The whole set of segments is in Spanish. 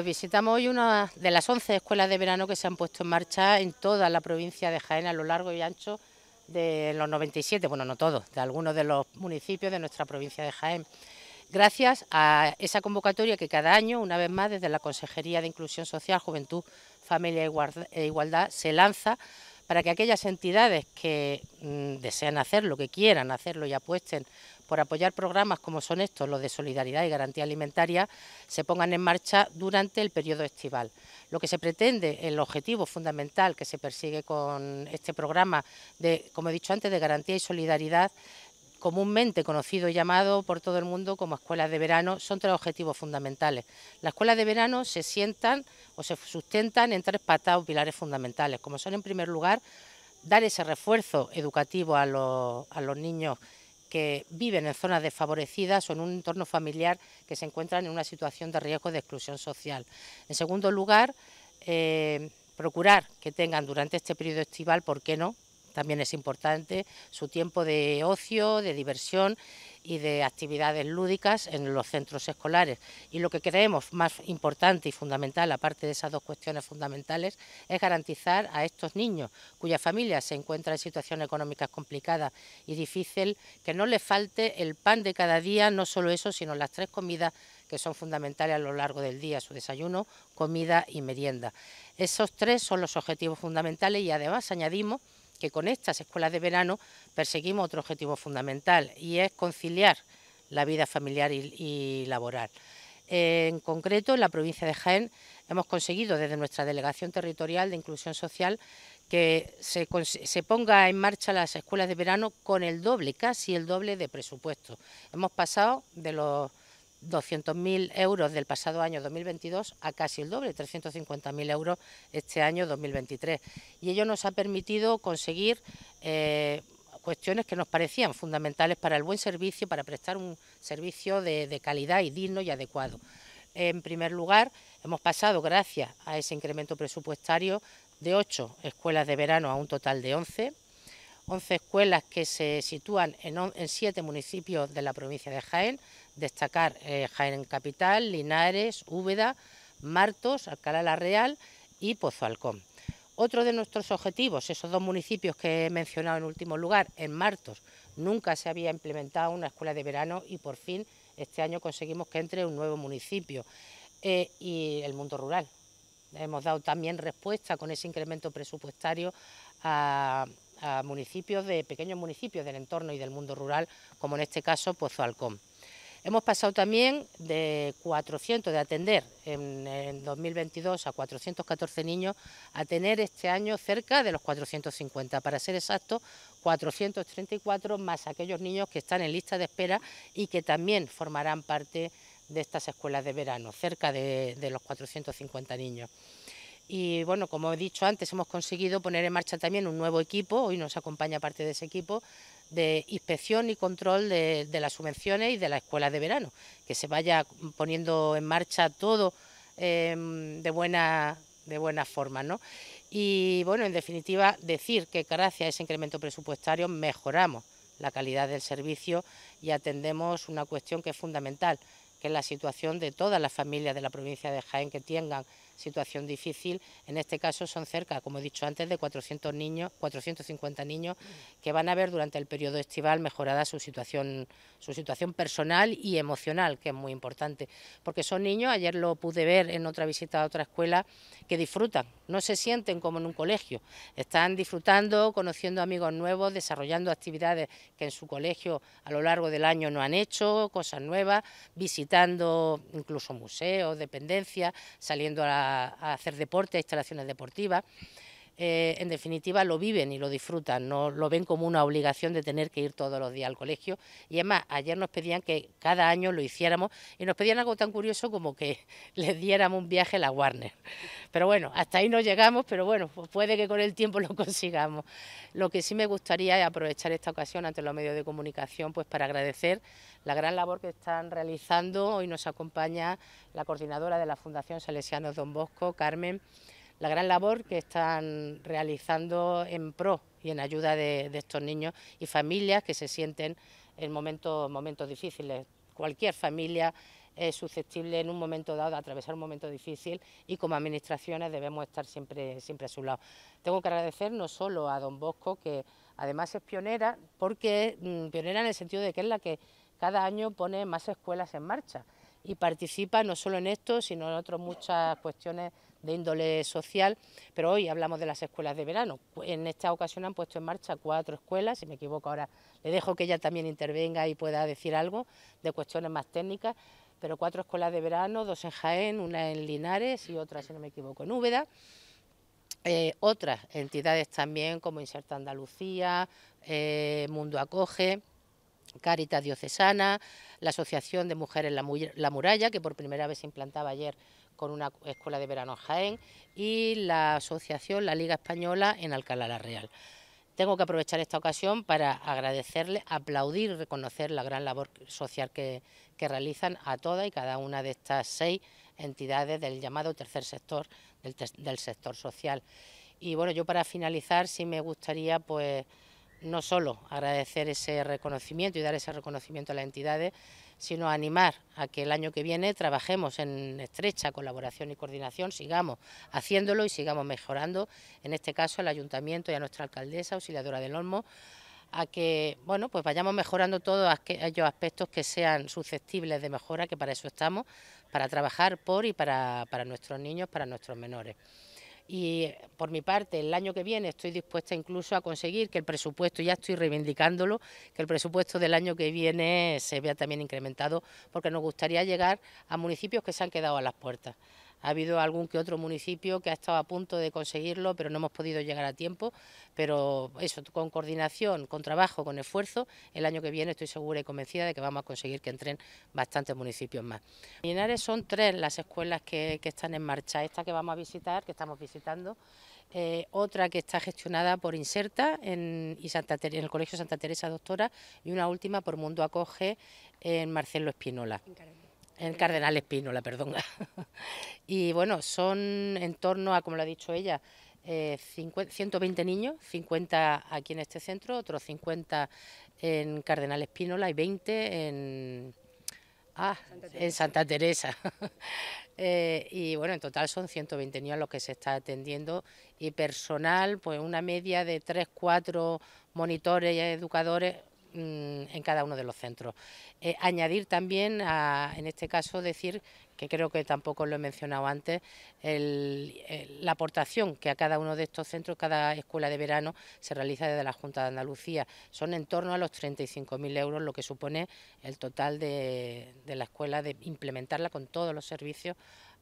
Pues visitamos hoy una de las 11 escuelas de verano que se han puesto en marcha en toda la provincia de Jaén a lo largo y ancho de los 97, bueno, no todos, de algunos de los municipios de nuestra provincia de Jaén. Gracias a esa convocatoria que cada año, una vez más, desde la Consejería de Inclusión Social, Juventud, Familia e Igualdad, se lanza para que aquellas entidades que desean mm, desean hacerlo, que quieran hacerlo y apuesten por apoyar programas como son estos, los de solidaridad y garantía alimentaria, se pongan en marcha durante el periodo estival. Lo que se pretende, el objetivo fundamental que se persigue con este programa de, como he dicho antes, de garantía y solidaridad, comúnmente conocido y llamado por todo el mundo como escuelas de verano, son tres objetivos fundamentales. Las escuelas de verano se sientan o se sustentan en tres patas o pilares fundamentales, como son en primer lugar dar ese refuerzo educativo a los, a los niños que viven en zonas desfavorecidas o en un entorno familiar que se encuentran en una situación de riesgo de exclusión social. En segundo lugar, eh, procurar que tengan durante este periodo estival, ¿por qué no?, también es importante, su tiempo de ocio, de diversión y de actividades lúdicas en los centros escolares. Y lo que creemos más importante y fundamental, aparte de esas dos cuestiones fundamentales, es garantizar a estos niños cuyas familias se encuentran en situaciones económicas complicadas y difíciles, que no les falte el pan de cada día, no solo eso, sino las tres comidas que son fundamentales a lo largo del día, su desayuno, comida y merienda. Esos tres son los objetivos fundamentales y además añadimos que con estas escuelas de verano perseguimos otro objetivo fundamental y es conciliar la vida familiar y, laboral. En concreto, en la provincia de Jaén hemos conseguido desde nuestra Delegación Territorial de Inclusión Social que se, se, ponga en marcha las escuelas de verano con el doble, casi el doble de presupuesto. Hemos pasado de los 200.000 euros del pasado año 2022 a casi el doble, 350.000 euros este año 2023. Y ello nos ha permitido conseguir eh, cuestiones que nos parecían fundamentales para el buen servicio, para prestar un servicio de, calidad y digno y adecuado. En primer lugar, hemos pasado, gracias a ese incremento presupuestario, de ocho escuelas de verano a un total de 11, 11 escuelas que se sitúan en, siete municipios de la provincia de Jaén, destacar eh, Jaén Capital, Linares, Úbeda, Martos, Alcalá la Real y Pozo Alcón. Otro de nuestros objetivos, esos dos municipios que he mencionado en último lugar, en Martos, nunca se había implementado una escuela de verano y por fin este año conseguimos que entre un nuevo municipio eh, y el mundo rural. Hemos dado también respuesta con ese incremento presupuestario a, municipios de pequeños municipios del entorno y del mundo rural, como en este caso Pozo Alcón. Hemos pasado también de 400, de atender en, 2022 a 414 niños, a tener este año cerca de los 450, para ser exactos, 434 más aquellos niños que están en lista de espera y que también formarán parte de estas escuelas de verano, cerca de, de los 450 niños. Y bueno, como he dicho antes, hemos conseguido poner en marcha también un nuevo equipo, hoy nos acompaña parte de ese equipo, de inspección y control de, las subvenciones y de las escuelas de verano, que se vaya poniendo en marcha todo em, de, buena, de forma. Y bueno, en definitiva, decir que gracias a ese incremento presupuestario mejoramos la calidad del servicio y atendemos una cuestión que es fundamental, que es la situación de todas las familias de la provincia de Jaén que tengan situación difícil. En este caso son cerca, como he dicho antes, de 400 niños, 450 niños que van a ver durante el periodo estival mejorada su situación, su situación personal y emocional, que es muy importante, porque son niños, ayer lo pude ver en otra visita a otra escuela, que disfrutan, no se sienten como en un colegio, están disfrutando, conociendo amigos nuevos, desarrollando actividades que en su colegio a lo largo del año no han hecho, cosas nuevas, visitando incluso museos, dependencias, saliendo a a, hacer deporte, a instalaciones deportivas. Eh, en definitiva lo viven y lo disfrutan, no lo ven como una obligación de tener que ir todos los días al colegio. Y además, ayer nos pedían que cada año lo hiciéramos y nos pedían algo tan curioso como que les diéramos un viaje a la Warner. Pero bueno, hasta ahí no llegamos, pero bueno, pues puede que con el tiempo lo consigamos. Lo que sí me gustaría es aprovechar esta ocasión ante los medios de comunicación pues para agradecer la gran labor que están realizando. Hoy nos acompaña la coordinadora de la Fundación Salesianos Don Bosco, Carmen la gran labor que están realizando en pro y en ayuda de, estos niños y familias que se sienten en momentos, momentos difíciles. Cualquier familia es susceptible en un momento dado a atravesar un momento difícil y como administraciones debemos estar siempre, siempre a su lado. Tengo que agradecer no solo a don Bosco, que además es pionera, porque mm, pionera en el sentido de que es la que cada año pone más escuelas en marcha y participa no solo en esto, sino en otras muchas cuestiones de índole social, pero hoy hablamos de las escuelas de verano. En esta ocasión han puesto en marcha cuatro escuelas, si me equivoco ahora le dejo que ella también intervenga y pueda decir algo de cuestiones más técnicas, pero cuatro escuelas de verano, dos en Jaén, una en Linares y otra, si no me equivoco, en Úbeda. Eh, otras entidades también como Inserta Andalucía, eh, Mundo Acoge, Caritas Diocesana, la Asociación de Mujeres la, Muralla, que por primera vez se implantaba ayer con una escuela de verano Jaén y la asociación, la Liga Española en Alcalá la Real. Tengo que aprovechar esta ocasión para agradecerle, aplaudir y reconocer la gran labor social que, realizan a todas y cada una de estas seis entidades del llamado tercer sector, del, del sector social. Y bueno, yo para finalizar sí me gustaría pues no solo agradecer ese reconocimiento y dar ese reconocimiento a las entidades, sino animar a que el año que viene trabajemos en estrecha colaboración y coordinación, sigamos haciéndolo y sigamos mejorando, en este caso al ayuntamiento y a nuestra alcaldesa, auxiliadora del Olmo, a que bueno pues vayamos mejorando todos aquellos aspectos que sean susceptibles de mejora, que para eso estamos, para trabajar por y para nuestros niños, para nuestros menores y por mi parte el año que viene estoy dispuesta incluso a conseguir que el presupuesto, ya estoy reivindicándolo, que el presupuesto del año que viene se vea también incrementado porque nos gustaría llegar a municipios que se han quedado a las puertas. Ha habido algún que otro municipio que ha estado a punto de conseguirlo, pero no hemos podido llegar a tiempo. Pero eso, con coordinación, con trabajo, con esfuerzo, el año que viene estoy segura y convencida de que vamos a conseguir que entren bastantes municipios más. En Linares son tres las escuelas que, están en marcha. Esta que vamos a visitar, que estamos visitando, eh, otra que está gestionada por Inserta y Santa en el Colegio Santa Teresa Doctora y una última por Mundo Acoge en Marcelo Espinola. En Cardenal Espínola, perdón. y bueno, son en torno a, como lo ha dicho ella, 120 eh, niños, 50 aquí en este centro, otros 50 en Cardenal Espínola y 20 en, ah, Santa en Santa Teresa. Eh, y bueno, en total son 120 niños los que se está atendiendo y personal, pues una media de 3, 4 monitores y educadores Mm, en cada uno de los centros. Eh, añadir también, en este caso, decir, que creo que tampoco lo he mencionado antes, la aportación que a cada uno de estos centros, cada escuela de verano, se realiza desde la Junta de Andalucía. Son en torno a los 35.000 euros, lo que supone el total de, de la escuela, de implementarla con todos los servicios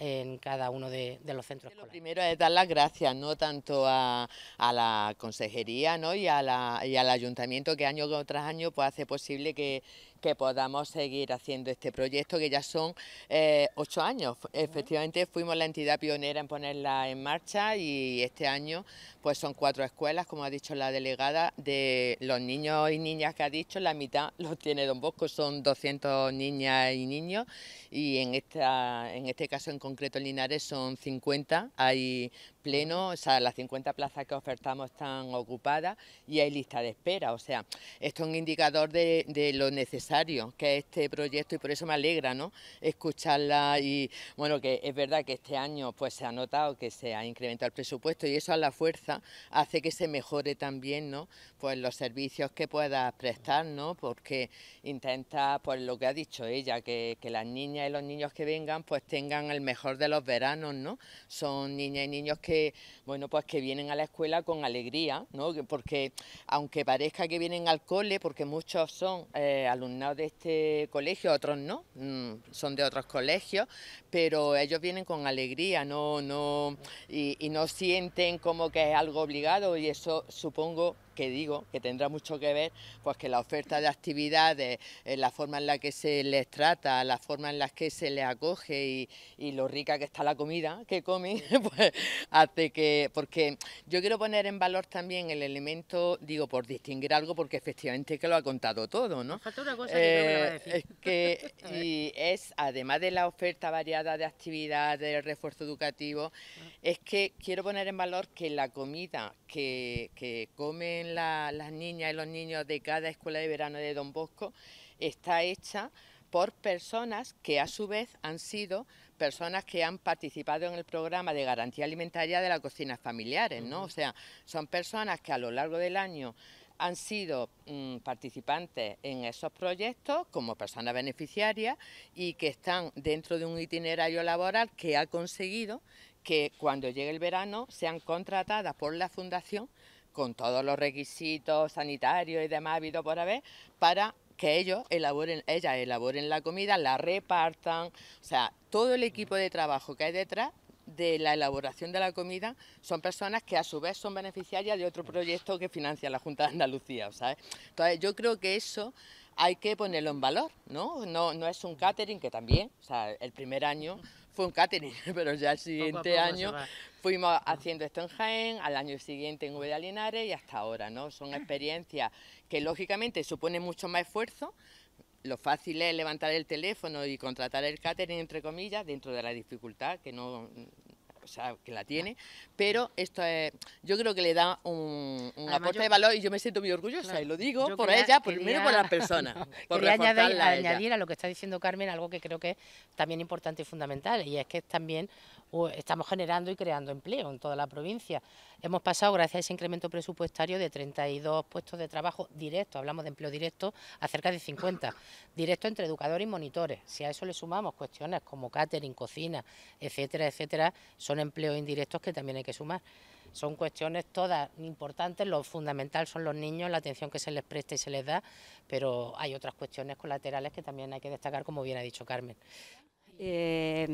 en cada uno de, los centros. Lo primero es dar las gracias, ¿no? tanto a, la consejería ¿no? y, y al ayuntamiento que año tras año pues, hace posible que que podamos seguir haciendo este proyecto, que ya son eh, ocho años. Efectivamente, fuimos la entidad pionera en ponerla en marcha y este año pues son cuatro escuelas, como ha dicho la delegada, de los niños y niñas que ha dicho, la mitad los tiene Don Bosco, son 200 niñas y niños y en, esta, en este caso en concreto en Linares son 50, hay pleno, o sea, las 50 plazas que ofertamos están ocupadas y hay lista de espera, o sea, esto es un indicador de lo necesario que este proyecto y por eso me alegra ¿no? escucharla y bueno que es verdad que este año pues se ha notado que se ha incrementado el presupuesto y eso a la fuerza hace que se mejore también ¿no? pues los servicios que pueda prestar ¿no? porque intenta pues lo que ha dicho ella que, las niñas y los niños que vengan pues tengan el mejor de los veranos ¿no? son niñas y niños que bueno pues que vienen a la escuela con alegría ¿no? porque aunque parezca que vienen al cole porque muchos son eh, alumnos de este colegio, otros no, mm, son de otros colegios, pero ellos vienen con alegría, no, no, y, y no sienten como que es algo obligado y eso supongo que digo que tendrá mucho que ver, pues que la oferta de actividades, eh, la forma en la que se les trata, la forma en la que se les acoge y, lo rica que está la comida que comen, pues hace que, porque yo quiero poner en valor también el elemento, digo, por distinguir algo, porque efectivamente que lo ha contado todo, ¿no? Falta una cosa que no a decir. Eh, es que y es, además de la oferta variada de actividades, de refuerzo educativo, ah. es que quiero poner en valor que la comida que, que come las niñas y los niños de cada escuela de verano de Don Bosco está hecha por personas que a su vez han sido personas que han participado en el programa de garantía alimentaria de las cocinas familiares, ¿no? O sea, son personas que a lo largo del año han sido mm, participantes en esos proyectos como personas beneficiarias y que están dentro de un itinerario laboral que ha conseguido que cuando llegue el verano sean contratadas por la fundación con todos los requisitos sanitarios y demás habido por haber, para que ellos elaboren, ellas elaboren la comida, la repartan, o sea, todo el equipo de trabajo que hay detrás de la elaboración de la comida son personas que a su vez son beneficiarias de otro proyecto que financia la Junta de Andalucía, ¿sabes? Entonces yo creo que eso hay que ponerlo en valor, ¿no? No, no es un catering que también, o sea, el primer año fue un catering, pero ya el siguiente año fuimos haciendo esto en Jaén, al año siguiente en de y hasta ahora, ¿no? Son experiencias que lógicamente suponen mucho más esfuerzo, lo fácil es levantar el teléfono y contratar el catering, entre comillas, dentro de la dificultad, que no sea, que la tiene, pero esto es, eh, yo creo que le da un, aporte de valor y yo me siento muy orgullosa y lo digo por ella, primero por la persona. por añadir a, lo que está diciendo Carmen algo que creo que es también importante y fundamental y es que es también estamos generando y creando empleo en toda la provincia. Hemos pasado, gracias a ese incremento presupuestario, de 32 puestos de trabajo directos, hablamos de empleo directo, a cerca de 50, directo entre educadores y monitores. Si a eso le sumamos cuestiones como catering, cocina, etcétera, etcétera, son empleos indirectos que también hay que sumar. Son cuestiones todas importantes, lo fundamental son los niños, la atención que se les presta y se les da, pero hay otras cuestiones colaterales que también hay que destacar, como bien ha dicho Carmen. Eh,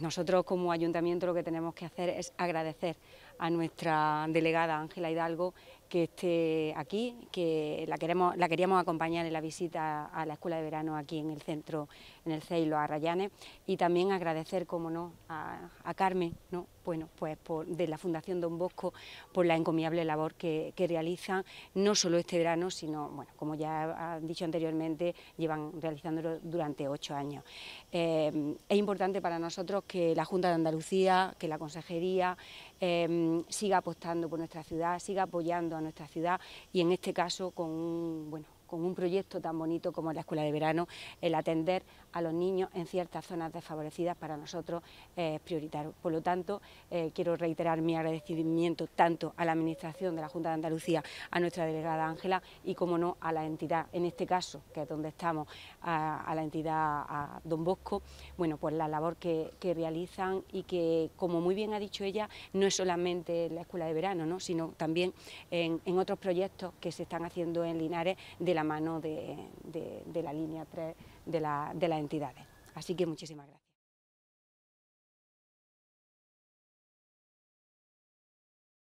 nosotros como ayuntamiento lo que tenemos que hacer es agradecer a nuestra delegada Ángela Hidalgo que esté aquí, que la, queremos, la queríamos acompañar en la visita a la Escuela de Verano aquí en el centro, en el CEILO, a Rayanes, y también agradecer, como no, a, Carmen, ¿no? bueno, pues de la Fundación Don Bosco por la encomiable labor que, realiza... no solo este verano, sino, bueno, como ya han dicho anteriormente, llevan realizándolo durante ocho años. Eh, es importante para nosotros que la Junta de Andalucía, que la Consejería eh, siga apostando por nuestra ciudad, siga apoyando nuestra ciudad y en este caso con un, bueno, con un proyecto tan bonito como la Escuela de Verano, el atender a los niños en ciertas zonas desfavorecidas para nosotros eh, es prioritario. Por lo tanto, eh, quiero reiterar mi agradecimiento tanto a la Administración de la Junta de Andalucía, a nuestra delegada Ángela y, como no, a la entidad, en este caso, que es donde estamos, a, la entidad Don Bosco, bueno, pues la labor que, realizan y que, como muy bien ha dicho ella, no es solamente la Escuela de Verano, ¿no? sino también en otros proyectos que se están haciendo en Linares de la mano de, de, la línea 3 de, la, de las entidades. Así que muchísimas gracias.